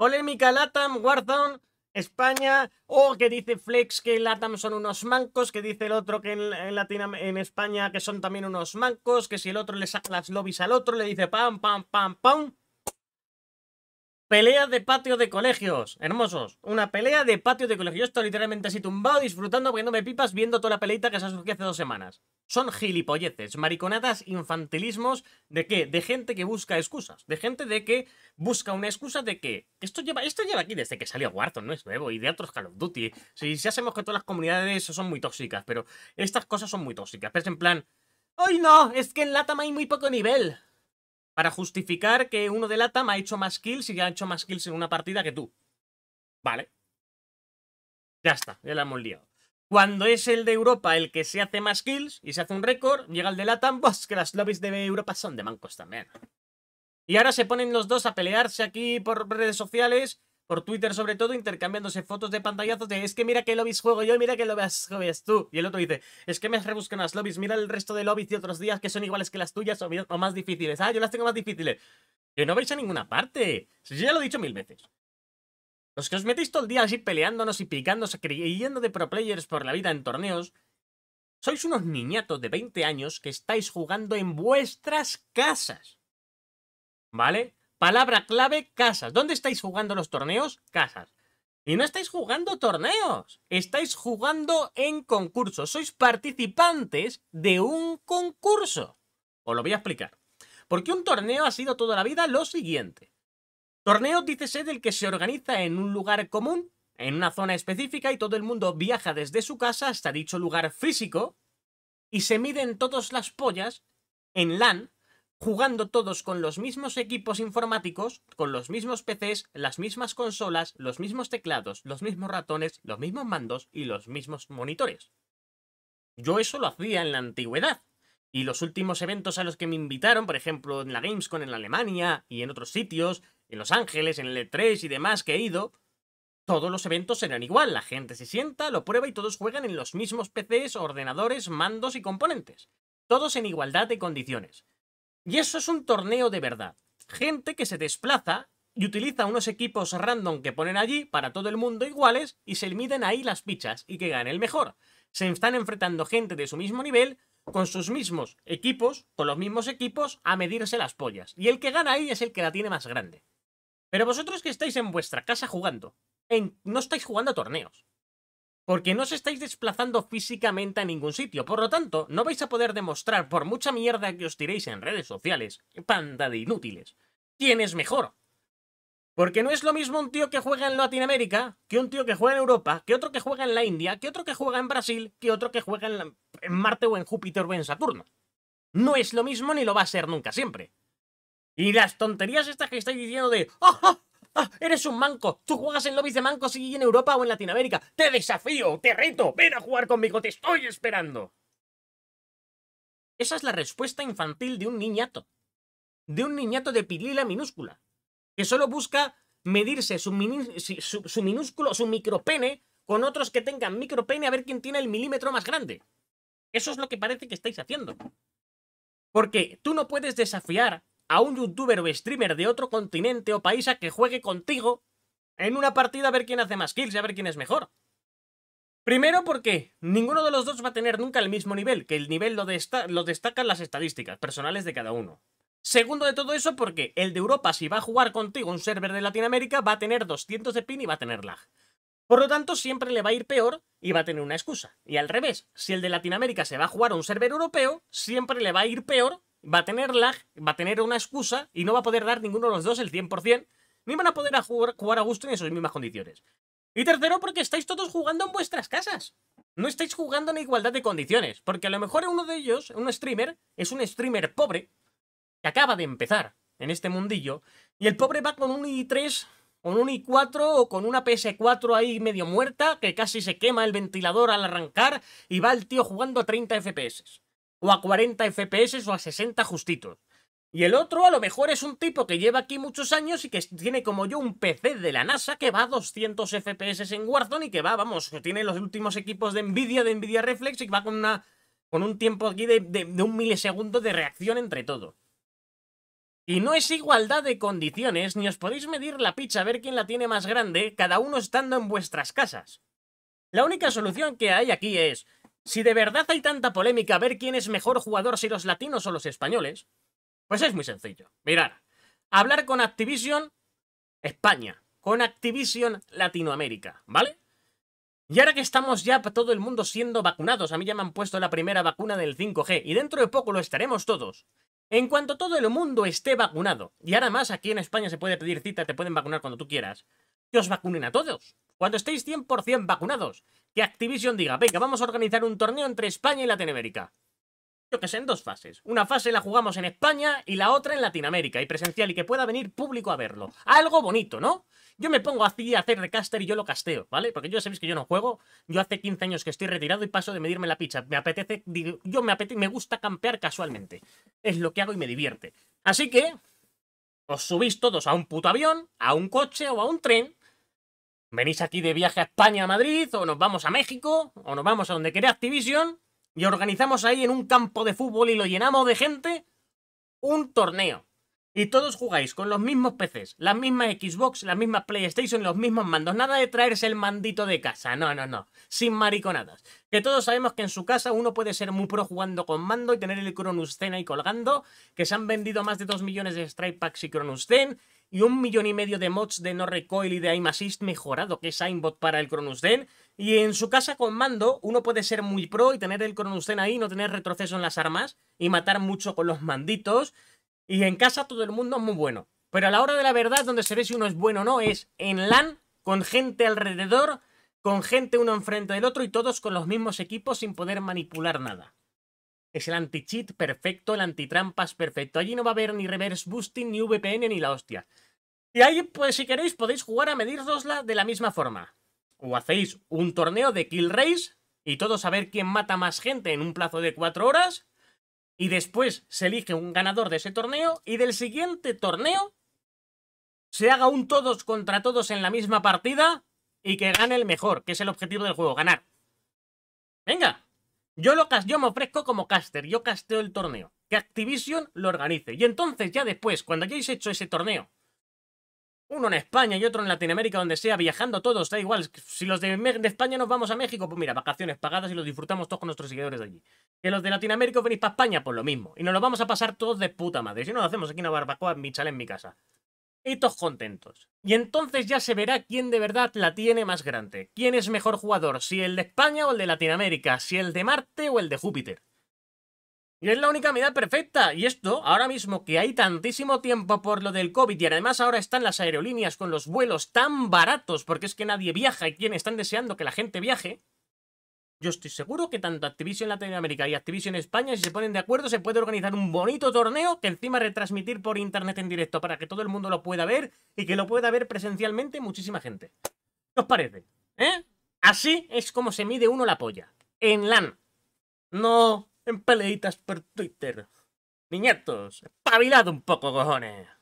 Polémica LATAM, Warzone, España, o que dice Flex que LATAM son unos mancos, que dice el otro que en, en España que son también unos mancos, que si el otro le saca las lobbies al otro, le dice pam, pam, pam, pam. Pelea de patio de colegios, hermosos. Una pelea de patio de colegios. Yo estoy literalmente así tumbado, disfrutando, me pipas, viendo toda la peleita que se ha surgido hace dos semanas son gilipolleces, mariconadas, infantilismos, ¿de qué? De gente que busca excusas, de gente de que busca una excusa de que esto lleva, esto lleva aquí desde que salió Warzone, no es nuevo, y de otros Call of Duty. Si, si hacemos que todas las comunidades son muy tóxicas, pero estas cosas son muy tóxicas, pero es en plan, ¡ay no! Es que en Latam hay muy poco nivel. Para justificar que uno de Latam ha hecho más kills y ya ha hecho más kills en una partida que tú. Vale. Ya está, ya la hemos liado. Cuando es el de Europa el que se hace más kills y se hace un récord, llega el de Latam, pues que las lobbies de Europa son de mancos también. Y ahora se ponen los dos a pelearse aquí por redes sociales, por Twitter sobre todo, intercambiándose fotos de pantallazos de es que mira qué lobbies juego yo y mira qué lobbies juegas tú. Y el otro dice, es que me rebuscan las lobbies, mira el resto de lobbies de otros días que son iguales que las tuyas o, más difíciles. Ah, yo las tengo más difíciles. Que no vais a ninguna parte. Si ya lo he dicho mil veces. Los que os metéis todo el día así peleándonos y picándonos, creyendo de pro players por la vida en torneos, sois unos niñatos de 20 años que estáis jugando en vuestras casas. ¿Vale? Palabra clave, casas. ¿Dónde estáis jugando los torneos? Casas. Y no estáis jugando torneos, estáis jugando en concursos. Sois participantes de un concurso. Os lo voy a explicar. Porque un torneo ha sido toda la vida lo siguiente. Torneo, dícese, ¿eh? del que se organiza en un lugar común, en una zona específica, y todo el mundo viaja desde su casa hasta dicho lugar físico, y se miden todas las pollas en LAN, jugando todos con los mismos equipos informáticos, con los mismos PCs, las mismas consolas, los mismos teclados, los mismos ratones, los mismos mandos y los mismos monitores. Yo eso lo hacía en la antigüedad. Y los últimos eventos a los que me invitaron, por ejemplo en la Gamescom en Alemania y en otros sitios, en Los Ángeles, en el E3 y demás que he ido, todos los eventos serán igual. La gente se sienta, lo prueba y todos juegan en los mismos PCs, ordenadores, mandos y componentes. Todos en igualdad de condiciones. Y eso es un torneo de verdad. Gente que se desplaza y utiliza unos equipos random que ponen allí para todo el mundo iguales y se miden ahí las pichas y que gane el mejor. Se están enfrentando gente de su mismo nivel con sus mismos equipos, con los mismos equipos, a medirse las pollas. Y el que gana ahí es el que la tiene más grande. Pero vosotros que estáis en vuestra casa jugando, en, no estáis jugando a torneos. Porque no os estáis desplazando físicamente a ningún sitio. Por lo tanto, no vais a poder demostrar, por mucha mierda que os tiréis en redes sociales, panda de inútiles, quién es mejor. Porque no es lo mismo un tío que juega en Latinoamérica, que un tío que juega en Europa, que otro que juega en la India, que otro que juega en Brasil, que otro que juega en Marte o en Júpiter o en Saturno. No es lo mismo ni lo va a ser nunca siempre. Y las tonterías estas que estáis diciendo de... ¡Oh, oh, ¡Ah! eres un manco, tú juegas en lobbies de mancos y en Europa o en Latinoamérica. Te desafío, te reto, ven a jugar conmigo, te estoy esperando. Esa es la respuesta infantil de un niñato. De un niñato de pilila minúscula. Que solo busca medirse su, minúsculo su minúsculo, su micropene con otros que tengan micropene a ver quién tiene el milímetro más grande. Eso es lo que parece que estáis haciendo. Porque tú no puedes desafiar a un youtuber o streamer de otro continente o país a que juegue contigo en una partida a ver quién hace más kills y a ver quién es mejor. Primero porque ninguno de los dos va a tener nunca el mismo nivel, que el nivel lo, destacan las estadísticas personales de cada uno. Segundo de todo eso porque el de Europa si va a jugar contigo un server de Latinoamérica va a tener 200 de pin y va a tener lag. Por lo tanto, siempre le va a ir peor y va a tener una excusa. Y al revés, si el de Latinoamérica se va a jugar a un server europeo, siempre le va a ir peor va a tener lag, va a tener una excusa y no va a poder dar ninguno de los dos el 100%, ni van a poder jugar, jugar a gusto en esas mismas condiciones. Y tercero, porque estáis todos jugando en vuestras casas. No estáis jugando en igualdad de condiciones, porque a lo mejor uno de ellos, un streamer, es un streamer pobre, que acaba de empezar en este mundillo, y el pobre va con un i3, con un i4 o con una PS4 ahí medio muerta, que casi se quema el ventilador al arrancar, y va el tío jugando a 30 FPS o a 40 FPS o a 60 justitos. Y el otro a lo mejor es un tipo que lleva aquí muchos años y que tiene como yo un PC de la NASA que va a 200 FPS en Warzone y que va, vamos, que tiene los últimos equipos de Nvidia, de Nvidia Reflex y que va con, una, con un tiempo aquí de, de un milisegundo de reacción entre todo. Y no es igualdad de condiciones, ni os podéis medir la picha a ver quién la tiene más grande, cada uno estando en vuestras casas. La única solución que hay aquí es si de verdad hay tanta polémica a ver quién es mejor jugador, si los latinos o los españoles, pues es muy sencillo. Mirad, hablar con Activision España, con Activision Latinoamérica, ¿vale? Y ahora que estamos ya todo el mundo siendo vacunados, a mí ya me han puesto la primera vacuna del 5G y dentro de poco lo estaremos todos. En cuanto todo el mundo esté vacunado, y ahora más aquí en España se puede pedir cita, te pueden vacunar cuando tú quieras que os vacunen a todos. Cuando estéis 100% vacunados, que Activision diga, venga, vamos a organizar un torneo entre España y Latinoamérica. Yo que sé, en dos fases. Una fase la jugamos en España y la otra en Latinoamérica, y presencial, y que pueda venir público a verlo. Algo bonito, ¿no? Yo me pongo así a hacer de caster y yo lo casteo, ¿vale? Porque ya sabéis que yo no juego. Yo hace 15 años que estoy retirado y paso de medirme la picha. Me apetece, yo me apetece, me gusta campear casualmente. Es lo que hago y me divierte. Así que os subís todos a un puto avión, a un coche o a un tren Venís aquí de viaje a España, a Madrid, o nos vamos a México, o nos vamos a donde quiera Activision, y organizamos ahí en un campo de fútbol y lo llenamos de gente, un torneo y todos jugáis con los mismos PCs, las mismas Xbox, las mismas PlayStation, los mismos mandos. Nada de traerse el mandito de casa, no, no, no. Sin mariconadas. Que todos sabemos que en su casa uno puede ser muy pro jugando con mando y tener el Cronus Zen ahí colgando, que se han vendido más de 2 millones de Strike Packs y Cronus Zen. y un millón y medio de mods de No Recoil y de Aim Assist mejorado, que es Aimbot para el Cronus Zen. Y en su casa con mando uno puede ser muy pro y tener el Cronus Zen ahí, no tener retroceso en las armas y matar mucho con los manditos y en casa todo el mundo es muy bueno. Pero a la hora de la verdad, donde se ve si uno es bueno o no, es en LAN, con gente alrededor, con gente uno enfrente del otro y todos con los mismos equipos sin poder manipular nada. Es el anti-cheat perfecto, el anti-trampas perfecto. Allí no va a haber ni reverse boosting, ni VPN, ni la hostia. Y ahí, pues si queréis, podéis jugar a medirosla de la misma forma. O hacéis un torneo de kill race y todos a ver quién mata más gente en un plazo de cuatro horas y después se elige un ganador de ese torneo y del siguiente torneo se haga un todos contra todos en la misma partida y que gane el mejor, que es el objetivo del juego, ganar. Venga, yo, lo, yo me ofrezco como caster, yo casteo el torneo, que Activision lo organice. Y entonces ya después, cuando hayáis hecho ese torneo uno en España y otro en Latinoamérica, donde sea, viajando todos, da igual. Si los de, España nos vamos a México, pues mira, vacaciones pagadas y los disfrutamos todos con nuestros seguidores de allí. Que los de Latinoamérica venís para España, pues lo mismo. Y nos lo vamos a pasar todos de puta madre. Si no lo hacemos aquí una barbacoa en mi chale en mi casa. Y todos contentos. Y entonces ya se verá quién de verdad la tiene más grande. ¿Quién es mejor jugador? ¿Si el de España o el de Latinoamérica? ¿Si el de Marte o el de Júpiter? Y es la única medida perfecta. Y esto, ahora mismo que hay tantísimo tiempo por lo del COVID y además ahora están las aerolíneas con los vuelos tan baratos porque es que nadie viaja y quienes están deseando que la gente viaje. Yo estoy seguro que tanto Activision Latinoamérica y Activision España, si se ponen de acuerdo, se puede organizar un bonito torneo que encima retransmitir por internet en directo para que todo el mundo lo pueda ver y que lo pueda ver presencialmente muchísima gente. ¿Qué os parece? ¿Eh? Así es como se mide uno la polla. En LAN. No en peleitas por Twitter. Niñetos, espabilad un poco, cojones.